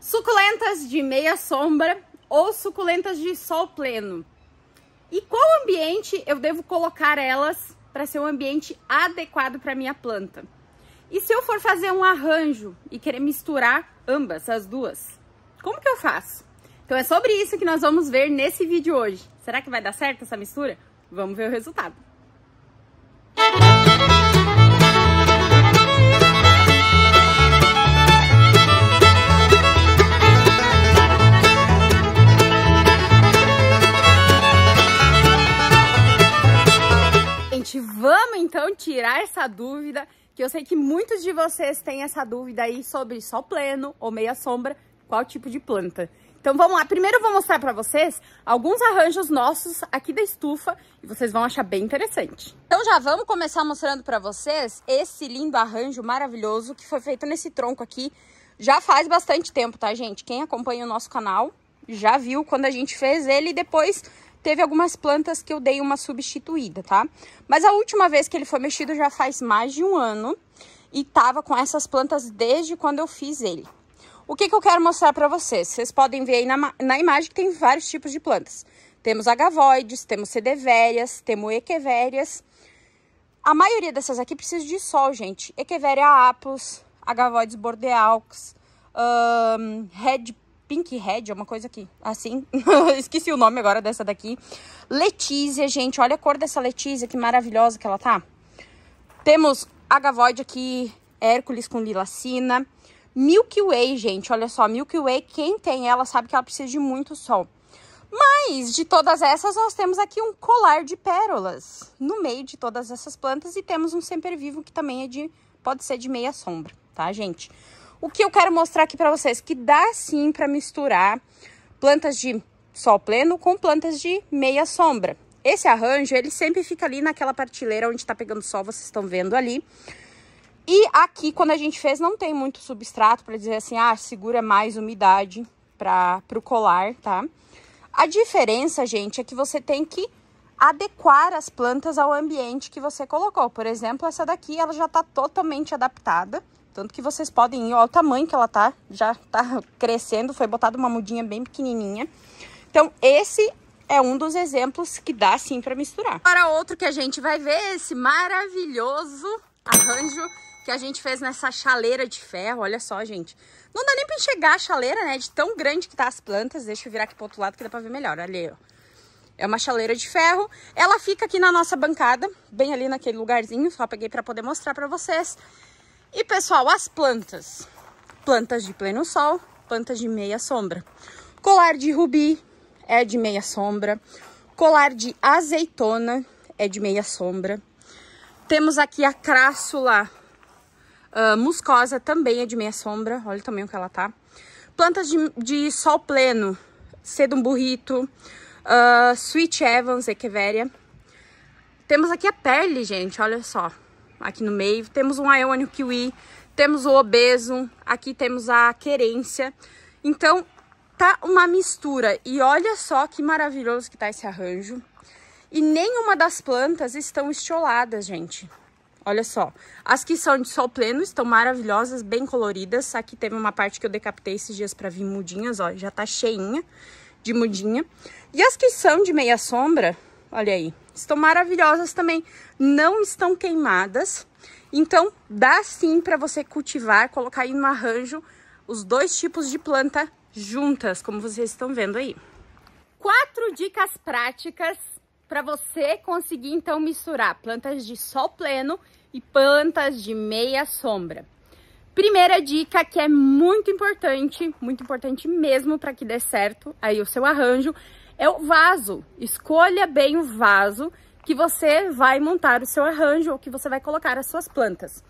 Suculentas de meia sombra ou suculentas de sol pleno. E qual ambiente eu devo colocar elas para ser um ambiente adequado para minha planta? E se eu for fazer um arranjo e querer misturar ambas, as duas, como que eu faço? Então é sobre isso que nós vamos ver nesse vídeo hoje. Será que vai dar certo essa mistura? Vamos ver o resultado. Música Vamos então tirar essa dúvida, que eu sei que muitos de vocês têm essa dúvida aí sobre sol pleno ou meia sombra, qual tipo de planta. Então vamos lá, primeiro eu vou mostrar para vocês alguns arranjos nossos aqui da estufa e vocês vão achar bem interessante. Então já vamos começar mostrando para vocês esse lindo arranjo maravilhoso que foi feito nesse tronco aqui já faz bastante tempo, tá gente? Quem acompanha o nosso canal já viu quando a gente fez ele e depois teve algumas plantas que eu dei uma substituída, tá? Mas a última vez que ele foi mexido já faz mais de um ano e tava com essas plantas desde quando eu fiz ele. O que, que eu quero mostrar para vocês? Vocês podem ver aí na, na imagem que tem vários tipos de plantas. Temos agavoides, temos sedevérias, temos equevérias. A maioria dessas aqui precisa de sol, gente. Equeveria apus, agavoides bordeaux, um, red Pink Red, é uma coisa aqui, assim. Esqueci o nome agora dessa daqui. Letícia, gente, olha a cor dessa Letícia, que maravilhosa que ela tá. Temos a Agavoid aqui, Hércules com Lilacina. Milky Way, gente, olha só, Milky Way, quem tem ela sabe que ela precisa de muito sol. Mas, de todas essas, nós temos aqui um colar de pérolas no meio de todas essas plantas e temos um sempre vivo que também é de, pode ser de meia sombra, tá, gente? O que eu quero mostrar aqui para vocês, que dá sim para misturar plantas de sol pleno com plantas de meia sombra. Esse arranjo, ele sempre fica ali naquela partilheira onde está pegando sol, vocês estão vendo ali. E aqui, quando a gente fez, não tem muito substrato para dizer assim, ah, segura mais umidade para o colar, tá? A diferença, gente, é que você tem que adequar as plantas ao ambiente que você colocou. Por exemplo, essa daqui, ela já está totalmente adaptada. Tanto que vocês podem ir, ao o tamanho que ela está, já está crescendo, foi botada uma mudinha bem pequenininha. Então, esse é um dos exemplos que dá, sim, para misturar. Para outro que a gente vai ver, esse maravilhoso arranjo que a gente fez nessa chaleira de ferro, olha só, gente. Não dá nem para enxergar a chaleira, né, de tão grande que tá as plantas. Deixa eu virar aqui o outro lado que dá para ver melhor, olha aí, ó. É uma chaleira de ferro. Ela fica aqui na nossa bancada, bem ali naquele lugarzinho. Só peguei para poder mostrar para vocês. E, pessoal, as plantas. Plantas de pleno sol, plantas de meia sombra. Colar de rubi é de meia sombra. Colar de azeitona é de meia sombra. Temos aqui a crássula uh, muscosa, também é de meia sombra. Olha também o que ela tá. Plantas de, de sol pleno, sedum burrito, Uh, Sweet Evans Echeveria. Temos aqui a Perle, gente, olha só. Aqui no meio. Temos um Ionic Kiwi. Temos o Obeso. Aqui temos a Querência. Então, tá uma mistura. E olha só que maravilhoso que tá esse arranjo. E nenhuma das plantas estão estioladas, gente. Olha só, as que são de sol pleno estão maravilhosas, bem coloridas. Aqui teve uma parte que eu decapitei esses dias para vir mudinhas, ó, já tá cheinha de mudinha. E as que são de meia sombra, olha aí, estão maravilhosas também, não estão queimadas. Então, dá sim para você cultivar, colocar aí no arranjo os dois tipos de planta juntas, como vocês estão vendo aí. Quatro dicas práticas para você conseguir, então, misturar plantas de sol pleno e plantas de meia sombra. Primeira dica que é muito importante, muito importante mesmo para que dê certo aí o seu arranjo, é o vaso. Escolha bem o vaso que você vai montar o seu arranjo ou que você vai colocar as suas plantas.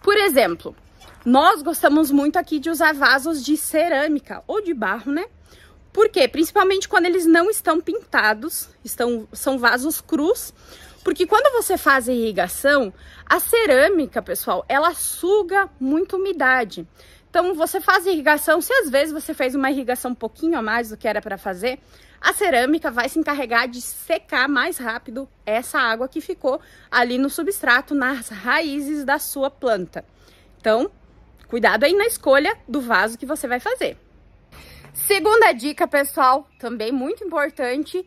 Por exemplo, nós gostamos muito aqui de usar vasos de cerâmica ou de barro, né? Por quê? Principalmente quando eles não estão pintados, estão, são vasos crus, porque quando você faz irrigação, a cerâmica, pessoal, ela suga muito umidade. Então, você faz irrigação, se às vezes você fez uma irrigação um pouquinho a mais do que era para fazer, a cerâmica vai se encarregar de secar mais rápido essa água que ficou ali no substrato, nas raízes da sua planta. Então, cuidado aí na escolha do vaso que você vai fazer. Segunda dica, pessoal, também muito importante,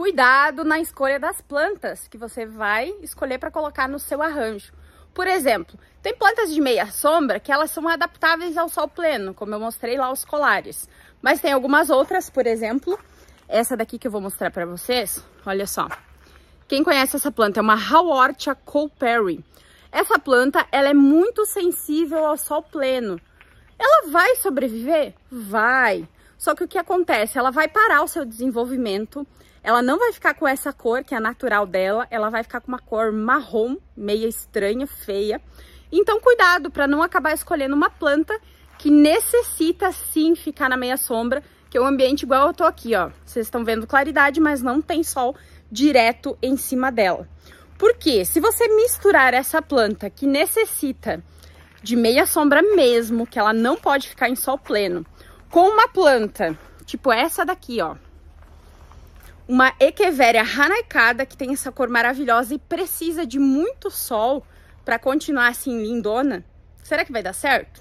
Cuidado na escolha das plantas que você vai escolher para colocar no seu arranjo. Por exemplo, tem plantas de meia sombra que elas são adaptáveis ao sol pleno, como eu mostrei lá os colares. Mas tem algumas outras, por exemplo, essa daqui que eu vou mostrar para vocês, olha só. Quem conhece essa planta é uma Haworthia coulperi. Essa planta, ela é muito sensível ao sol pleno. Ela vai sobreviver? Vai. Só que o que acontece? Ela vai parar o seu desenvolvimento, ela não vai ficar com essa cor, que é a natural dela, ela vai ficar com uma cor marrom, meia estranha, feia. Então cuidado para não acabar escolhendo uma planta que necessita sim ficar na meia sombra, que é um ambiente igual eu tô aqui, ó. Vocês estão vendo claridade, mas não tem sol direto em cima dela. Porque se você misturar essa planta que necessita de meia sombra mesmo, que ela não pode ficar em sol pleno, com uma planta tipo essa daqui, ó, uma Echeveria ranaicada que tem essa cor maravilhosa e precisa de muito sol para continuar assim lindona. Será que vai dar certo?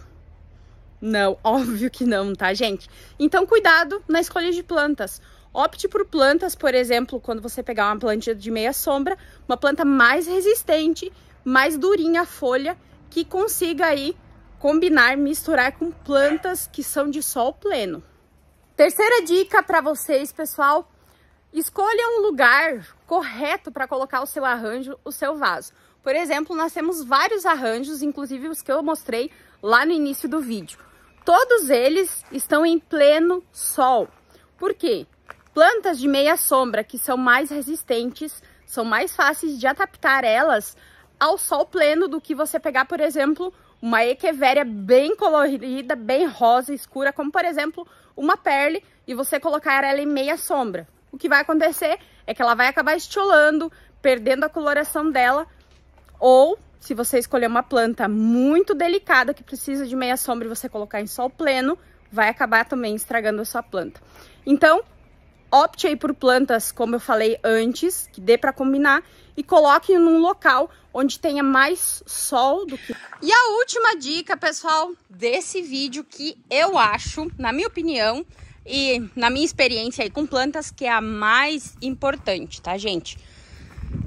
Não, óbvio que não, tá, gente? Então, cuidado na escolha de plantas. Opte por plantas, por exemplo, quando você pegar uma planta de meia sombra, uma planta mais resistente, mais durinha a folha, que consiga aí combinar, misturar com plantas que são de sol pleno. Terceira dica para vocês, pessoal, Escolha um lugar correto para colocar o seu arranjo, o seu vaso. Por exemplo, nós temos vários arranjos, inclusive os que eu mostrei lá no início do vídeo. Todos eles estão em pleno sol. Por quê? Plantas de meia sombra, que são mais resistentes, são mais fáceis de adaptar elas ao sol pleno do que você pegar, por exemplo, uma echeveria bem colorida, bem rosa, escura, como por exemplo uma perle, e você colocar ela em meia sombra o que vai acontecer é que ela vai acabar estiolando, perdendo a coloração dela, ou se você escolher uma planta muito delicada que precisa de meia sombra e você colocar em sol pleno, vai acabar também estragando a sua planta. Então, opte aí por plantas, como eu falei antes, que dê para combinar e coloque num local onde tenha mais sol do que... E a última dica, pessoal, desse vídeo que eu acho, na minha opinião, e na minha experiência aí com plantas, que é a mais importante, tá, gente?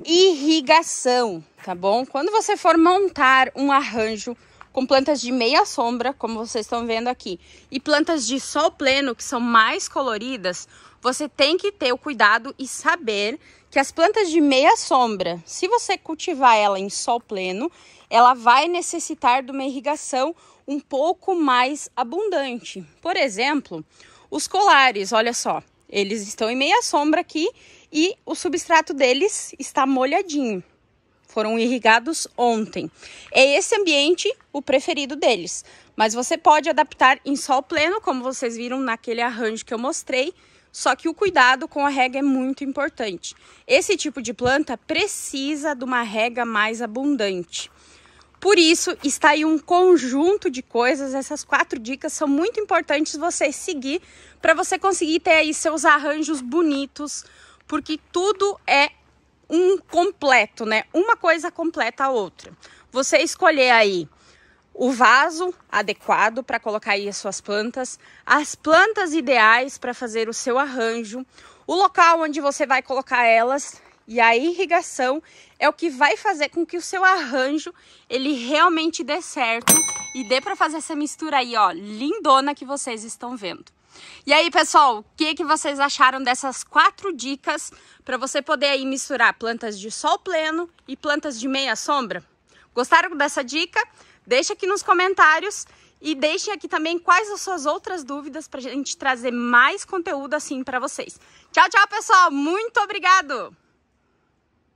Irrigação, tá bom? Quando você for montar um arranjo com plantas de meia sombra, como vocês estão vendo aqui, e plantas de sol pleno, que são mais coloridas, você tem que ter o cuidado e saber que as plantas de meia sombra, se você cultivar ela em sol pleno, ela vai necessitar de uma irrigação um pouco mais abundante. Por exemplo, os colares, olha só, eles estão em meia sombra aqui e o substrato deles está molhadinho. Foram irrigados ontem. É esse ambiente o preferido deles, mas você pode adaptar em sol pleno, como vocês viram naquele arranjo que eu mostrei, só que o cuidado com a rega é muito importante. Esse tipo de planta precisa de uma rega mais abundante. Por isso, está aí um conjunto de coisas. Essas quatro dicas são muito importantes você seguir para você conseguir ter aí seus arranjos bonitos, porque tudo é um completo, né? Uma coisa completa a outra. Você escolher aí o vaso adequado para colocar aí as suas plantas, as plantas ideais para fazer o seu arranjo, o local onde você vai colocar elas e a irrigação é o que vai fazer com que o seu arranjo ele realmente dê certo e dê para fazer essa mistura aí, ó, lindona que vocês estão vendo. E aí, pessoal, o que, que vocês acharam dessas quatro dicas para você poder aí misturar plantas de sol pleno e plantas de meia sombra? Gostaram dessa dica? Deixa aqui nos comentários e deixem aqui também quais as suas outras dúvidas para a gente trazer mais conteúdo assim para vocês. Tchau, tchau, pessoal. Muito obrigado.